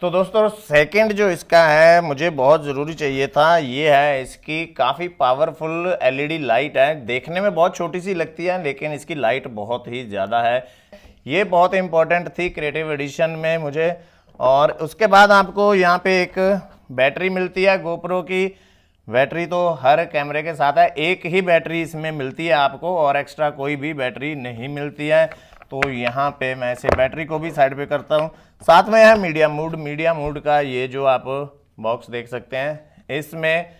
तो दोस्तों सेकंड जो इसका है मुझे बहुत ज़रूरी चाहिए था ये है इसकी काफ़ी पावरफुल एलईडी लाइट है देखने में बहुत छोटी सी लगती है लेकिन इसकी लाइट बहुत ही ज़्यादा है ये बहुत इंपॉर्टेंट थी क्रिएटिव एडिशन में मुझे और उसके बाद आपको यहाँ पे एक बैटरी मिलती है गोप्रो की बैटरी तो हर कैमरे के साथ है एक ही बैटरी इसमें मिलती है आपको और एक्स्ट्रा कोई भी बैटरी नहीं मिलती है तो यहाँ पे मैं इसे बैटरी को भी साइड पे करता हूँ साथ में है मीडिया मूड मीडिया मूड का ये जो आप बॉक्स देख सकते हैं इसमें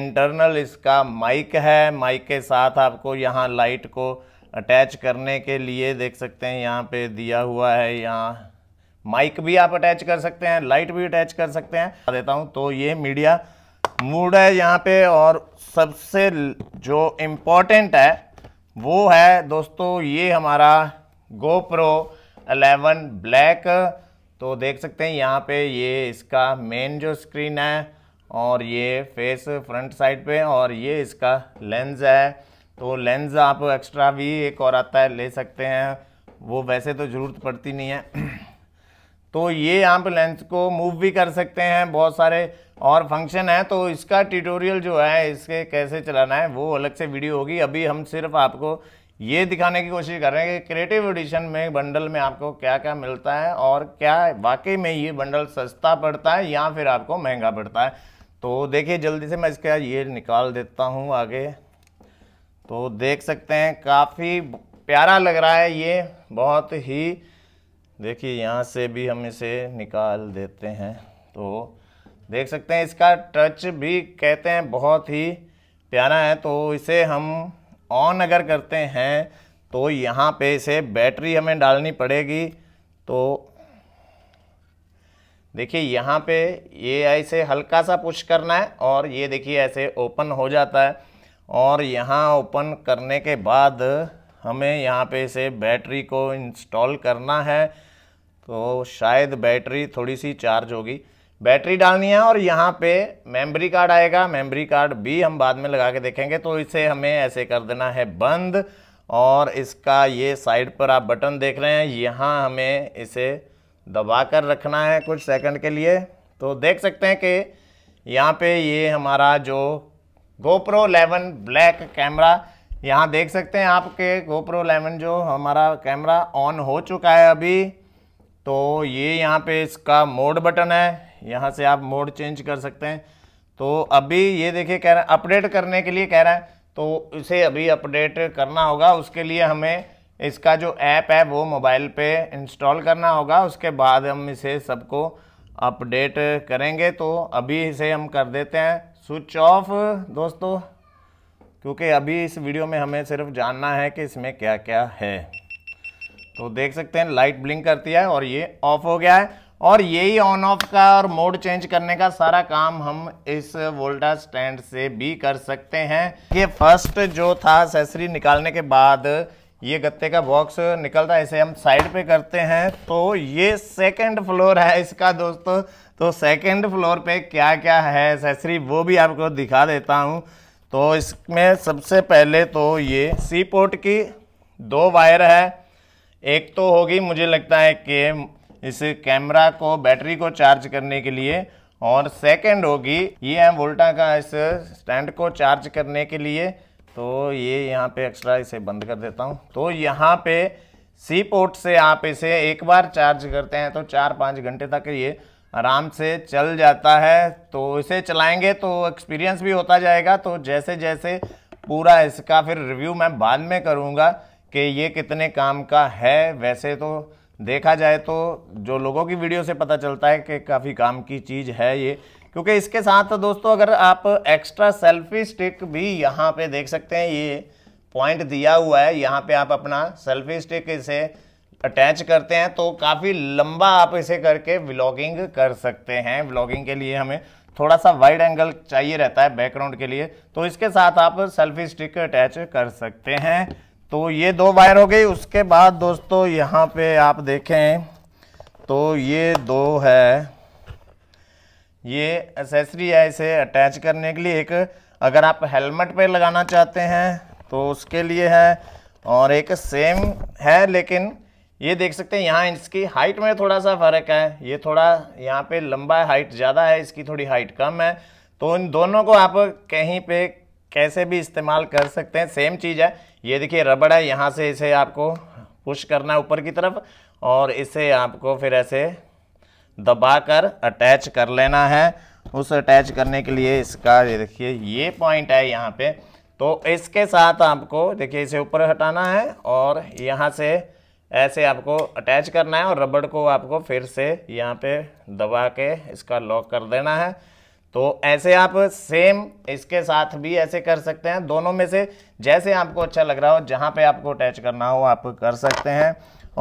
इंटरनल इसका माइक है माइक के साथ आपको यहाँ लाइट को अटैच करने के लिए देख सकते हैं यहाँ पे दिया हुआ है यहाँ माइक भी आप अटैच कर सकते हैं लाइट भी अटैच कर सकते हैं देता हूँ तो ये मीडिया मूड है यहाँ पे और सबसे जो इम्पोर्टेंट है वो है दोस्तों ये हमारा प्रो 11 ब्लैक तो देख सकते हैं यहाँ पे ये इसका मेन जो स्क्रीन है और ये फेस फ्रंट साइड पे और ये इसका लेंस है तो लेंस आप एक्स्ट्रा भी एक और आता है ले सकते हैं वो वैसे तो ज़रूरत पड़ती नहीं है तो ये आप लेंस को मूव भी कर सकते हैं बहुत सारे और फंक्शन हैं तो इसका ट्यूटोरियल जो है इसके कैसे चलाना है वो अलग से वीडियो होगी अभी हम सिर्फ आपको ये दिखाने की कोशिश कर रहे हैं कि क्रिएटिव एडिशन में बंडल में आपको क्या क्या मिलता है और क्या वाकई में ये बंडल सस्ता पड़ता है या फिर आपको महंगा पड़ता है तो देखिए जल्दी से मैं इसका ये निकाल देता हूँ आगे तो देख सकते हैं काफ़ी प्यारा लग रहा है ये बहुत ही देखिए यहाँ से भी हम इसे निकाल देते हैं तो देख सकते हैं इसका टच भी कहते हैं बहुत ही प्यारा है तो इसे हम ऑन अगर करते हैं तो यहाँ पे से बैटरी हमें डालनी पड़ेगी तो देखिए यहाँ पे ये ऐसे हल्का सा पुश करना है और ये देखिए ऐसे ओपन हो जाता है और यहाँ ओपन करने के बाद हमें यहाँ पे से बैटरी को इंस्टॉल करना है तो शायद बैटरी थोड़ी सी चार्ज होगी बैटरी डालनी है और यहाँ पे मेमोरी कार्ड आएगा मेमोरी कार्ड भी हम बाद में लगा के देखेंगे तो इसे हमें ऐसे कर देना है बंद और इसका ये साइड पर आप बटन देख रहे हैं यहाँ हमें इसे दबा कर रखना है कुछ सेकंड के लिए तो देख सकते हैं कि यहाँ पे ये हमारा जो GoPro 11 ब्लैक कैमरा यहाँ देख सकते हैं आपके GoPro 11 जो हमारा कैमरा ऑन हो चुका है अभी तो ये यहाँ पे इसका मोड बटन है यहाँ से आप मोड चेंज कर सकते हैं तो अभी ये देखिए कह रहा है अपडेट करने के लिए कह रहा है तो इसे अभी अपडेट करना होगा उसके लिए हमें इसका जो ऐप है वो मोबाइल पे इंस्टॉल करना होगा उसके बाद हम इसे सबको अपडेट करेंगे तो अभी इसे हम कर देते हैं स्विच ऑफ दोस्तों क्योंकि अभी इस वीडियो में हमें सिर्फ जानना है कि इसमें क्या क्या है तो देख सकते हैं लाइट ब्लिंक करती है और ये ऑफ हो गया है और यही ऑन ऑफ का और मोड चेंज करने का सारा काम हम इस वोल्टा स्टैंड से भी कर सकते हैं ये फर्स्ट जो था सेसरी निकालने के बाद ये गत्ते का बॉक्स निकलता है इसे हम साइड पे करते हैं तो ये सेकंड फ्लोर है इसका दोस्तों तो सेकंड फ्लोर पे क्या क्या है सेसरी वो भी आपको दिखा देता हूँ तो इसमें सबसे पहले तो ये सी पोर्ट की दो वायर है एक तो होगी मुझे लगता है कि इस कैमरा को बैटरी को चार्ज करने के लिए और सेकंड होगी ये एम वोल्टा का इस स्टैंड को चार्ज करने के लिए तो ये यहाँ पे एक्स्ट्रा इसे बंद कर देता हूँ तो यहाँ पे सी पोर्ट से आप इसे एक बार चार्ज करते हैं तो चार पाँच घंटे तक ये आराम से चल जाता है तो इसे चलाएंगे तो एक्सपीरियंस भी होता जाएगा तो जैसे जैसे पूरा इसका फिर रिव्यू मैं बाद में करूँगा कि ये कितने काम का है वैसे तो देखा जाए तो जो लोगों की वीडियो से पता चलता है कि काफ़ी काम की चीज़ है ये क्योंकि इसके साथ दोस्तों अगर आप एक्स्ट्रा सेल्फी स्टिक भी यहाँ पे देख सकते हैं ये पॉइंट दिया हुआ है यहाँ पे आप अपना सेल्फी स्टिक इसे अटैच करते हैं तो काफ़ी लंबा आप इसे करके व्लॉगिंग कर सकते हैं व्लॉगिंग के लिए हमें थोड़ा सा वाइड एंगल चाहिए रहता है बैकग्राउंड के लिए तो इसके साथ आप सेल्फी स्टिक अटैच कर सकते हैं तो ये दो वायर हो गई उसके बाद दोस्तों यहाँ पे आप देखें तो ये दो है ये एसेसरी है इसे अटैच करने के लिए एक अगर आप हेलमेट पे लगाना चाहते हैं तो उसके लिए है और एक सेम है लेकिन ये देख सकते हैं यहाँ इसकी हाइट में थोड़ा सा फ़र्क है ये थोड़ा यहाँ पे लंबा है हाइट ज़्यादा है इसकी थोड़ी हाइट कम है तो इन दोनों को आप कहीं पे कैसे भी इस्तेमाल कर सकते हैं सेम चीज़ है ये देखिए रबड़ है यहाँ से इसे आपको पुश करना है ऊपर की तरफ और इसे आपको फिर ऐसे दबाकर अटैच कर लेना है उस अटैच करने के लिए इसका ये देखिए ये पॉइंट है यहाँ पे तो इसके साथ आपको देखिए इसे ऊपर हटाना है और यहाँ से ऐसे आपको अटैच करना है और रबड़ को आपको फिर से यहाँ पे दबा के इसका लॉक कर देना है तो ऐसे आप सेम इसके साथ भी ऐसे कर सकते हैं दोनों में से जैसे आपको अच्छा लग रहा हो जहाँ पे आपको अटैच करना हो आप कर सकते हैं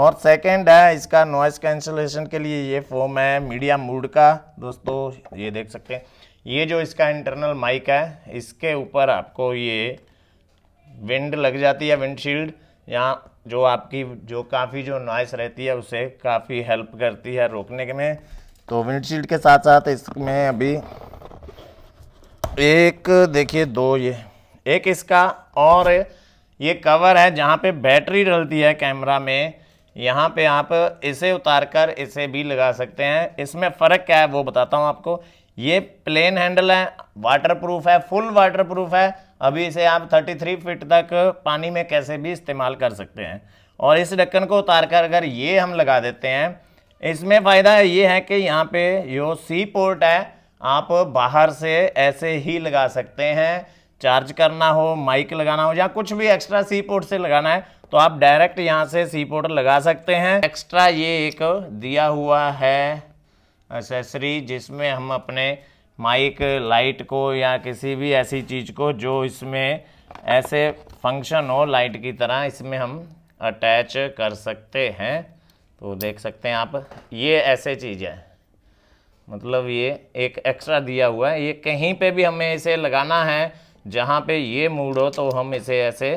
और सेकंड है इसका नॉइस कैंसलेशन के लिए ये फोम है मीडिया मूड का दोस्तों ये देख सकते हैं ये जो इसका इंटरनल माइक है इसके ऊपर आपको ये विंड लग जाती है विंडशील्ड यहाँ जो आपकी जो काफ़ी जो नॉइस रहती है उसे काफ़ी हेल्प करती है रोकने के में तो विंडशील्ड के साथ साथ इसमें अभी एक देखिए दो ये एक इसका और ये कवर है जहाँ पे बैटरी डलती है कैमरा में यहाँ पे आप इसे उतार कर इसे भी लगा सकते हैं इसमें फ़र्क क्या है वो बताता हूँ आपको ये प्लेन हैंडल है वाटर प्रूफ है फुल वाटर प्रूफ है अभी इसे आप 33 फीट तक पानी में कैसे भी इस्तेमाल कर सकते हैं और इस ढक्कन को उतार कर अगर ये हम लगा देते हैं इसमें फ़ायदा ये है कि यहाँ पे जो सी पोर्ट है आप बाहर से ऐसे ही लगा सकते हैं चार्ज करना हो माइक लगाना हो या कुछ भी एक्स्ट्रा सी पोर्ट से लगाना है तो आप डायरेक्ट यहाँ से सी पोर्ट लगा सकते हैं एक्स्ट्रा ये एक दिया हुआ है एसेसरी जिसमें हम अपने माइक लाइट को या किसी भी ऐसी चीज़ को जो इसमें ऐसे फंक्शन हो लाइट की तरह इसमें हम अटैच कर सकते हैं तो देख सकते हैं आप ये ऐसे चीज़ है मतलब ये एक एक्स्ट्रा दिया हुआ है ये कहीं पे भी हमें इसे लगाना है जहाँ पे ये मूड हो तो हम इसे ऐसे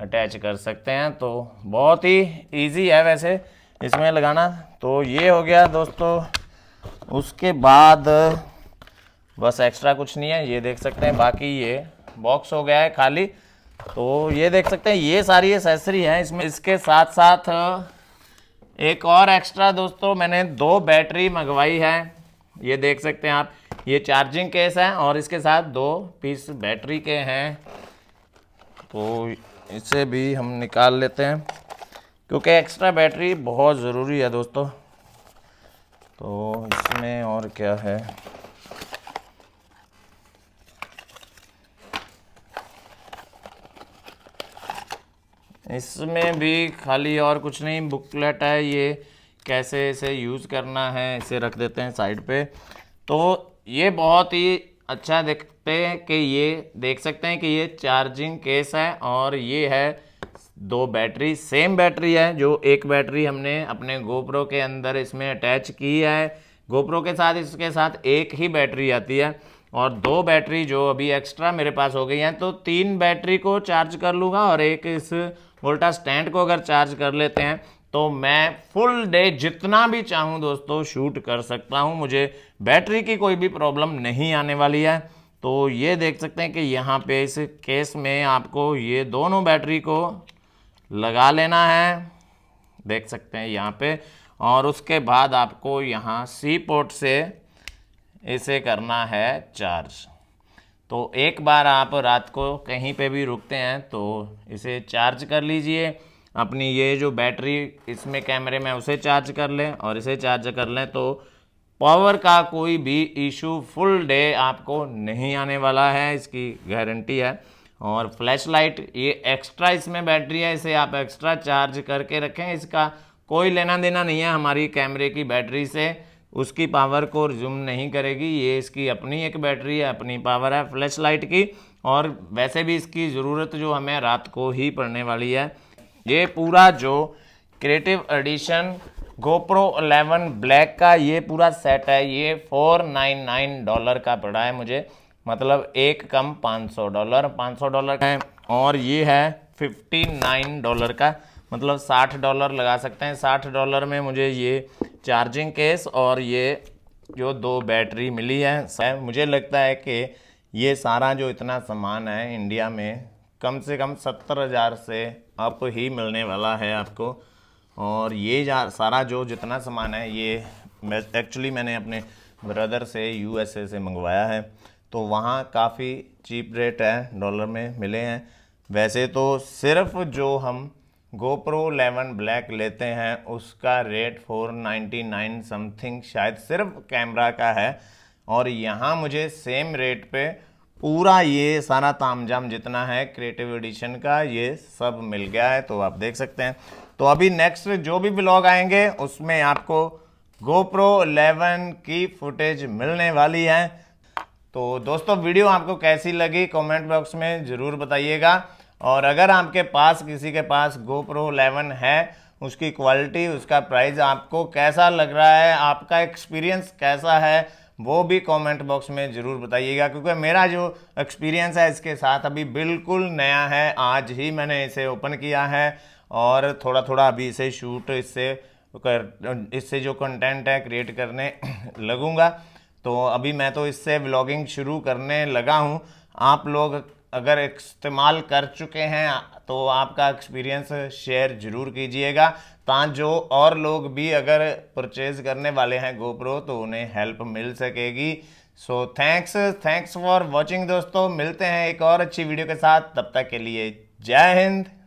अटैच कर सकते हैं तो बहुत ही इजी है वैसे इसमें लगाना तो ये हो गया दोस्तों उसके बाद बस एक्स्ट्रा कुछ नहीं है ये देख सकते हैं बाकी ये बॉक्स हो गया है खाली तो ये देख सकते हैं ये सारी एसेसरी हैं इसमें इसके साथ साथ एक और एक्स्ट्रा दोस्तों मैंने दो बैटरी मंगवाई है ये देख सकते हैं आप ये चार्जिंग केस है और इसके साथ दो पीस बैटरी के हैं तो इसे भी हम निकाल लेते हैं क्योंकि एक्स्ट्रा बैटरी बहुत ज़रूरी है दोस्तों तो इसमें और क्या है इसमें भी खाली और कुछ नहीं बुकलेट है ये कैसे इसे यूज़ करना है इसे रख देते हैं साइड पे तो ये बहुत ही अच्छा देखते हैं कि ये देख सकते हैं कि ये चार्जिंग केस है और ये है दो बैटरी सेम बैटरी है जो एक बैटरी हमने अपने गोप्रो के अंदर इसमें अटैच की है गोप्रो के साथ इसके साथ एक ही बैटरी आती है और दो बैटरी जो अभी एक्स्ट्रा मेरे पास हो गई हैं तो तीन बैटरी को चार्ज कर लूँगा और एक इस वोल्टा स्टैंड को अगर चार्ज कर लेते हैं तो मैं फुल डे जितना भी चाहूँ दोस्तों शूट कर सकता हूँ मुझे बैटरी की कोई भी प्रॉब्लम नहीं आने वाली है तो ये देख सकते हैं कि यहाँ पे इस केस में आपको ये दोनों बैटरी को लगा लेना है देख सकते हैं यहाँ पे और उसके बाद आपको यहाँ सी पोर्ट से इसे करना है चार्ज तो एक बार आप रात को कहीं पे भी रुकते हैं तो इसे चार्ज कर लीजिए अपनी ये जो बैटरी इसमें कैमरे में उसे चार्ज कर लें और इसे चार्ज कर लें तो पावर का कोई भी इशू फुल डे आपको नहीं आने वाला है इसकी गारंटी है और फ्लैश लाइट ये एक्स्ट्रा इसमें बैटरी है इसे आप एक्स्ट्रा चार्ज करके रखें इसका कोई लेना देना नहीं है हमारी कैमरे की बैटरी से उसकी पावर को रिज्यूम नहीं करेगी ये इसकी अपनी एक बैटरी है अपनी पावर है फ्लैश लाइट की और वैसे भी इसकी ज़रूरत जो हमें रात को ही पड़ने वाली है ये पूरा जो क्रिएटिव एडिशन गोप्रो 11 ब्लैक का ये पूरा सेट है ये 499 डॉलर का पड़ा है मुझे मतलब एक कम 500 डॉलर 500 डॉलर का है और ये है 59 डॉलर का मतलब 60 डॉलर लगा सकते हैं 60 डॉलर में मुझे ये चार्जिंग केस और ये जो दो बैटरी मिली है मुझे लगता है कि ये सारा जो इतना सामान है इंडिया में कम से कम सत्तर हज़ार से अप ही मिलने वाला है आपको और ये जा सारा जो जितना सामान है ये मैं एक्चुअली मैंने अपने ब्रदर से यूएसए से मंगवाया है तो वहाँ काफ़ी चीप रेट है डॉलर में मिले हैं वैसे तो सिर्फ जो हम गोप्रो 11 ब्लैक लेते हैं उसका रेट 499 समथिंग शायद सिर्फ कैमरा का है और यहाँ मुझे सेम रेट पे पूरा ये सारा तामझाम जितना है क्रिएटिव एडिशन का ये सब मिल गया है तो आप देख सकते हैं तो अभी नेक्स्ट जो भी ब्लॉग आएंगे उसमें आपको GoPro 11 की फुटेज मिलने वाली है तो दोस्तों वीडियो आपको कैसी लगी कमेंट बॉक्स में ज़रूर बताइएगा और अगर आपके पास किसी के पास GoPro 11 है उसकी क्वालिटी उसका प्राइस आपको कैसा लग रहा है आपका एक्सपीरियंस कैसा है वो भी कमेंट बॉक्स में ज़रूर बताइएगा क्योंकि मेरा जो एक्सपीरियंस है इसके साथ अभी बिल्कुल नया है आज ही मैंने इसे ओपन किया है और थोड़ा थोड़ा अभी इसे शूट इससे कर इससे जो कंटेंट है क्रिएट करने लगूँगा तो अभी मैं तो इससे व्लॉगिंग शुरू करने लगा हूँ आप लोग अगर इस्तेमाल कर चुके हैं तो आपका एक्सपीरियंस शेयर ज़रूर कीजिएगा ता जो और लोग भी अगर परचेज करने वाले हैं गोप्रो तो उन्हें हेल्प मिल सकेगी so thanks thanks for watching दोस्तों मिलते हैं एक और अच्छी वीडियो के साथ तब तक के लिए जय हिंद